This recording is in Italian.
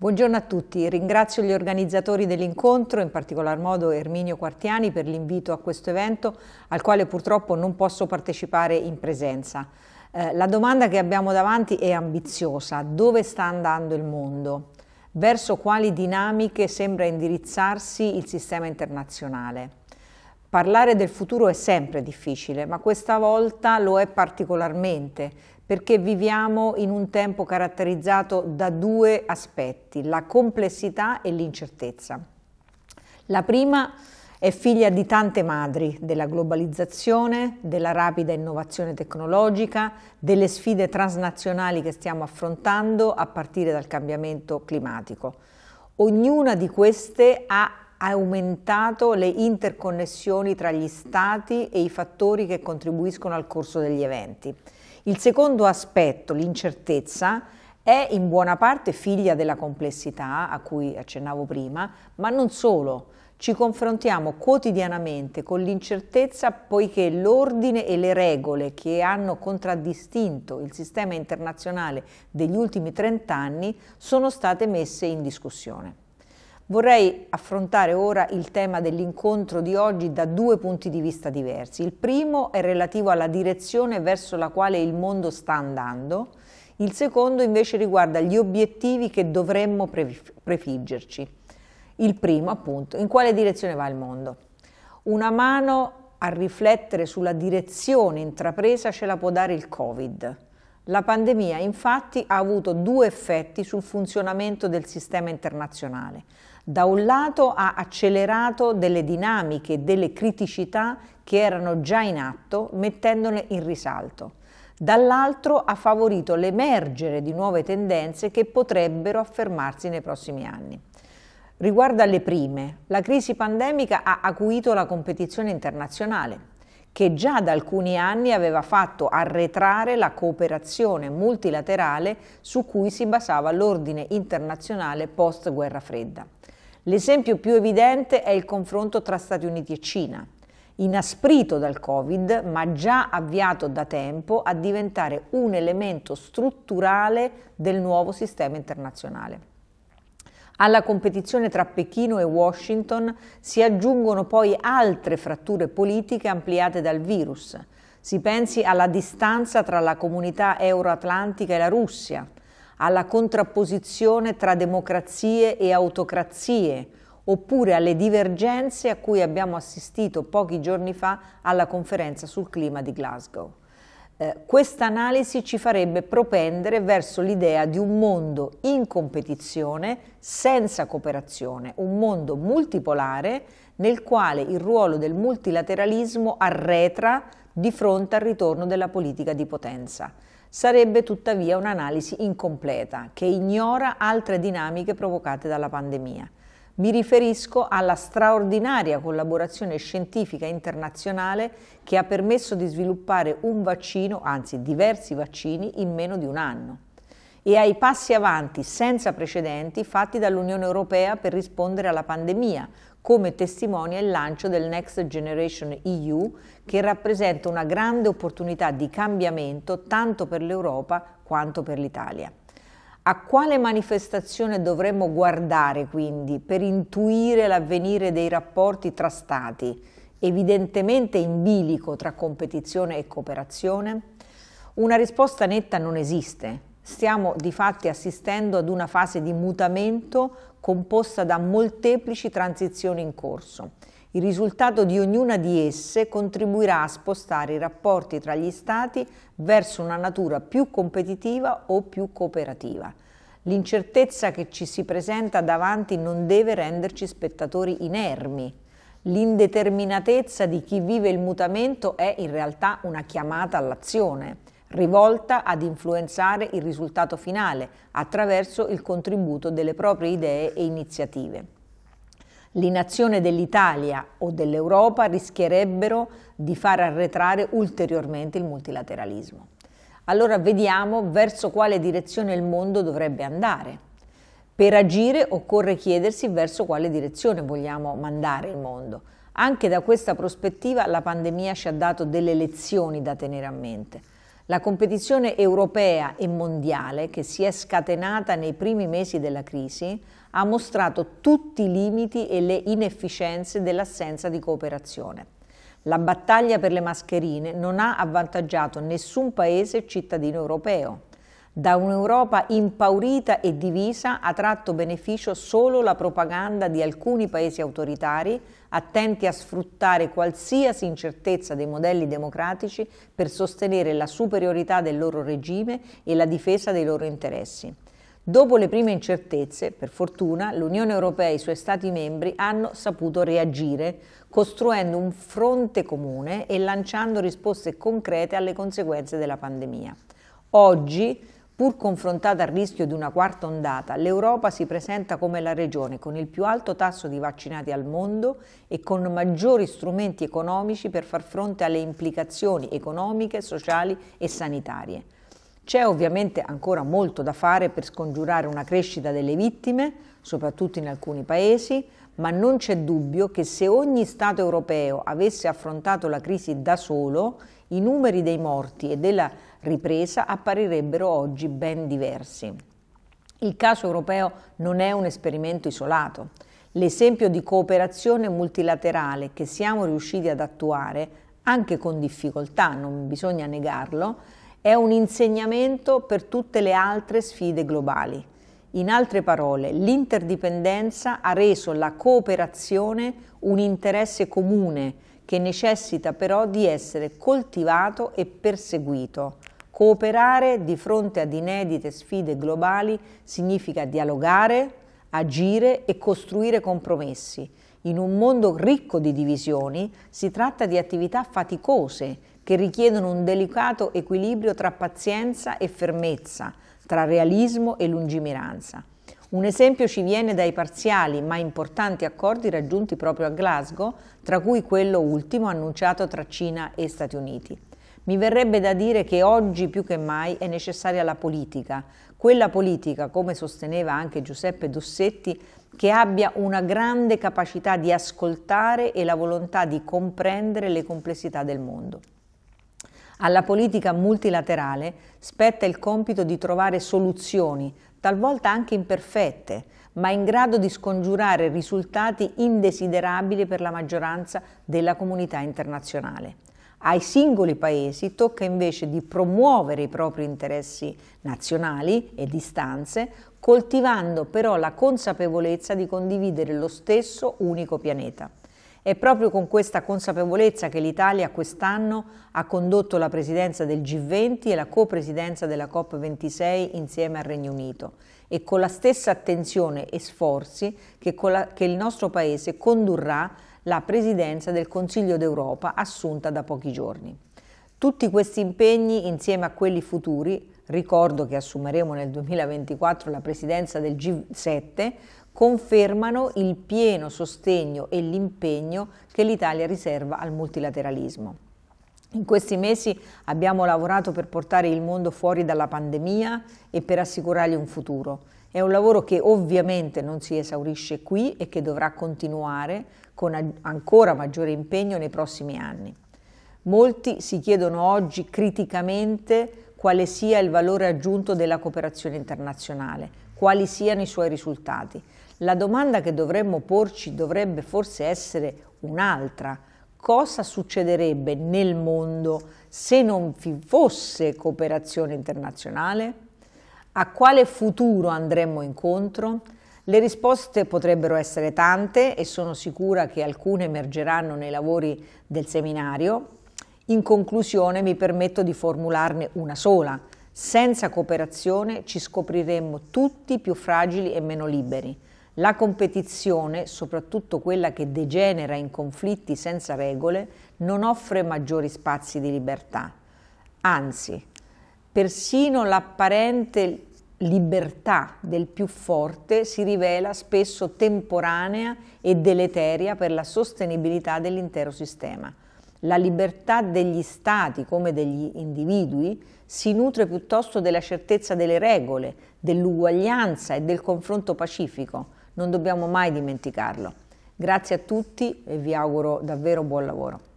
Buongiorno a tutti, ringrazio gli organizzatori dell'incontro, in particolar modo Erminio Quartiani per l'invito a questo evento al quale purtroppo non posso partecipare in presenza. Eh, la domanda che abbiamo davanti è ambiziosa, dove sta andando il mondo? Verso quali dinamiche sembra indirizzarsi il sistema internazionale? Parlare del futuro è sempre difficile, ma questa volta lo è particolarmente perché viviamo in un tempo caratterizzato da due aspetti, la complessità e l'incertezza. La prima è figlia di tante madri, della globalizzazione, della rapida innovazione tecnologica, delle sfide transnazionali che stiamo affrontando a partire dal cambiamento climatico. Ognuna di queste ha aumentato le interconnessioni tra gli stati e i fattori che contribuiscono al corso degli eventi. Il secondo aspetto, l'incertezza, è in buona parte figlia della complessità a cui accennavo prima, ma non solo. Ci confrontiamo quotidianamente con l'incertezza poiché l'ordine e le regole che hanno contraddistinto il sistema internazionale degli ultimi trent'anni sono state messe in discussione. Vorrei affrontare ora il tema dell'incontro di oggi da due punti di vista diversi. Il primo è relativo alla direzione verso la quale il mondo sta andando, il secondo invece riguarda gli obiettivi che dovremmo prefiggerci. Il primo appunto, in quale direzione va il mondo? Una mano a riflettere sulla direzione intrapresa ce la può dare il Covid. La pandemia infatti ha avuto due effetti sul funzionamento del sistema internazionale da un lato ha accelerato delle dinamiche, delle criticità che erano già in atto, mettendone in risalto. Dall'altro ha favorito l'emergere di nuove tendenze che potrebbero affermarsi nei prossimi anni. Riguardo alle prime, la crisi pandemica ha acuito la competizione internazionale, che già da alcuni anni aveva fatto arretrare la cooperazione multilaterale su cui si basava l'ordine internazionale post-guerra fredda. L'esempio più evidente è il confronto tra Stati Uniti e Cina, inasprito dal Covid, ma già avviato da tempo a diventare un elemento strutturale del nuovo sistema internazionale. Alla competizione tra Pechino e Washington si aggiungono poi altre fratture politiche ampliate dal virus. Si pensi alla distanza tra la comunità euroatlantica e la Russia, alla contrapposizione tra democrazie e autocrazie, oppure alle divergenze a cui abbiamo assistito pochi giorni fa alla conferenza sul clima di Glasgow. Eh, Questa analisi ci farebbe propendere verso l'idea di un mondo in competizione, senza cooperazione, un mondo multipolare nel quale il ruolo del multilateralismo arretra di fronte al ritorno della politica di potenza. Sarebbe tuttavia un'analisi incompleta che ignora altre dinamiche provocate dalla pandemia. Mi riferisco alla straordinaria collaborazione scientifica internazionale che ha permesso di sviluppare un vaccino, anzi diversi vaccini, in meno di un anno e ai passi avanti senza precedenti fatti dall'Unione Europea per rispondere alla pandemia, come testimonia il lancio del Next Generation EU, che rappresenta una grande opportunità di cambiamento tanto per l'Europa quanto per l'Italia. A quale manifestazione dovremmo guardare quindi per intuire l'avvenire dei rapporti tra Stati, evidentemente in bilico tra competizione e cooperazione? Una risposta netta non esiste, Stiamo di fatti assistendo ad una fase di mutamento composta da molteplici transizioni in corso. Il risultato di ognuna di esse contribuirà a spostare i rapporti tra gli Stati verso una natura più competitiva o più cooperativa. L'incertezza che ci si presenta davanti non deve renderci spettatori inermi. L'indeterminatezza di chi vive il mutamento è in realtà una chiamata all'azione rivolta ad influenzare il risultato finale attraverso il contributo delle proprie idee e iniziative. L'inazione dell'Italia o dell'Europa rischierebbero di far arretrare ulteriormente il multilateralismo. Allora vediamo verso quale direzione il mondo dovrebbe andare. Per agire occorre chiedersi verso quale direzione vogliamo mandare il mondo. Anche da questa prospettiva la pandemia ci ha dato delle lezioni da tenere a mente. La competizione europea e mondiale che si è scatenata nei primi mesi della crisi ha mostrato tutti i limiti e le inefficienze dell'assenza di cooperazione. La battaglia per le mascherine non ha avvantaggiato nessun paese cittadino europeo. Da un'Europa impaurita e divisa ha tratto beneficio solo la propaganda di alcuni paesi autoritari, attenti a sfruttare qualsiasi incertezza dei modelli democratici per sostenere la superiorità del loro regime e la difesa dei loro interessi. Dopo le prime incertezze, per fortuna, l'Unione Europea e i suoi Stati membri hanno saputo reagire, costruendo un fronte comune e lanciando risposte concrete alle conseguenze della pandemia. Oggi Pur confrontata al rischio di una quarta ondata, l'Europa si presenta come la regione con il più alto tasso di vaccinati al mondo e con maggiori strumenti economici per far fronte alle implicazioni economiche, sociali e sanitarie. C'è ovviamente ancora molto da fare per scongiurare una crescita delle vittime, soprattutto in alcuni paesi, ma non c'è dubbio che se ogni Stato europeo avesse affrontato la crisi da solo, i numeri dei morti e della ripresa apparirebbero oggi ben diversi. Il caso europeo non è un esperimento isolato. L'esempio di cooperazione multilaterale che siamo riusciti ad attuare, anche con difficoltà, non bisogna negarlo, è un insegnamento per tutte le altre sfide globali. In altre parole, l'interdipendenza ha reso la cooperazione un interesse comune, che necessita però di essere coltivato e perseguito. Cooperare di fronte ad inedite sfide globali significa dialogare, agire e costruire compromessi. In un mondo ricco di divisioni si tratta di attività faticose che richiedono un delicato equilibrio tra pazienza e fermezza, tra realismo e lungimiranza. Un esempio ci viene dai parziali ma importanti accordi raggiunti proprio a Glasgow, tra cui quello ultimo annunciato tra Cina e Stati Uniti. Mi verrebbe da dire che oggi più che mai è necessaria la politica, quella politica, come sosteneva anche Giuseppe Dossetti, che abbia una grande capacità di ascoltare e la volontà di comprendere le complessità del mondo. Alla politica multilaterale spetta il compito di trovare soluzioni, talvolta anche imperfette, ma in grado di scongiurare risultati indesiderabili per la maggioranza della comunità internazionale. Ai singoli paesi tocca invece di promuovere i propri interessi nazionali e distanze, coltivando però la consapevolezza di condividere lo stesso unico pianeta. È proprio con questa consapevolezza che l'Italia quest'anno ha condotto la presidenza del G20 e la copresidenza della COP26 insieme al Regno Unito e con la stessa attenzione e sforzi che, la, che il nostro Paese condurrà la presidenza del Consiglio d'Europa assunta da pochi giorni. Tutti questi impegni, insieme a quelli futuri, ricordo che assumeremo nel 2024 la presidenza del G7, confermano il pieno sostegno e l'impegno che l'Italia riserva al multilateralismo. In questi mesi abbiamo lavorato per portare il mondo fuori dalla pandemia e per assicurargli un futuro. È un lavoro che ovviamente non si esaurisce qui e che dovrà continuare con ancora maggiore impegno nei prossimi anni. Molti si chiedono oggi criticamente quale sia il valore aggiunto della cooperazione internazionale, quali siano i suoi risultati. La domanda che dovremmo porci dovrebbe forse essere un'altra. Cosa succederebbe nel mondo se non vi fosse cooperazione internazionale? A quale futuro andremmo incontro? Le risposte potrebbero essere tante e sono sicura che alcune emergeranno nei lavori del seminario. In conclusione mi permetto di formularne una sola senza cooperazione ci scopriremmo tutti più fragili e meno liberi. La competizione, soprattutto quella che degenera in conflitti senza regole, non offre maggiori spazi di libertà. Anzi, persino l'apparente libertà del più forte si rivela spesso temporanea e deleteria per la sostenibilità dell'intero sistema. La libertà degli stati come degli individui si nutre piuttosto della certezza delle regole, dell'uguaglianza e del confronto pacifico. Non dobbiamo mai dimenticarlo. Grazie a tutti e vi auguro davvero buon lavoro.